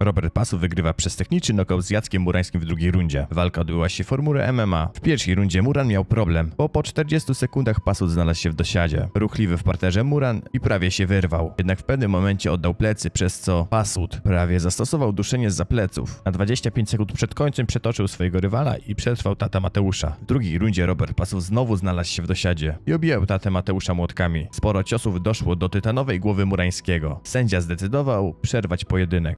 Robert Pasu wygrywa przez techniczny knockout z Jackiem Murańskim w drugiej rundzie. Walka odbyła się w formule MMA. W pierwszej rundzie Muran miał problem, bo po 40 sekundach Pasu znalazł się w dosiadzie. Ruchliwy w parterze Muran i prawie się wyrwał. Jednak w pewnym momencie oddał plecy, przez co Pasud prawie zastosował duszenie za pleców. Na 25 sekund przed końcem przetoczył swojego rywala i przetrwał tata Mateusza. W drugiej rundzie Robert Pasów znowu znalazł się w dosiadzie i obijał tatę Mateusza młotkami. Sporo ciosów doszło do tytanowej głowy Murańskiego. Sędzia zdecydował przerwać pojedynek.